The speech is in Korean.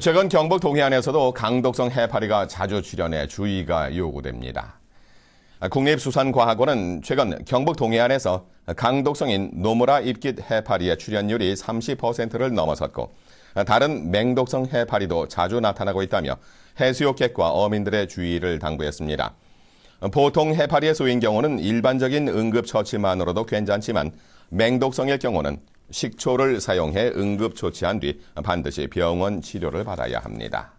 최근 경북 동해안에서도 강독성 해파리가 자주 출현해 주의가 요구됩니다. 국립수산과학원은 최근 경북 동해안에서 강독성인 노무라 잎깃 해파리의 출현율이 30%를 넘어섰고 다른 맹독성 해파리도 자주 나타나고 있다며 해수욕객과 어민들의 주의를 당부했습니다. 보통 해파리의 소인 경우는 일반적인 응급처치만으로도 괜찮지만 맹독성일 경우는 식초를 사용해 응급 조치한 뒤 반드시 병원 치료를 받아야 합니다.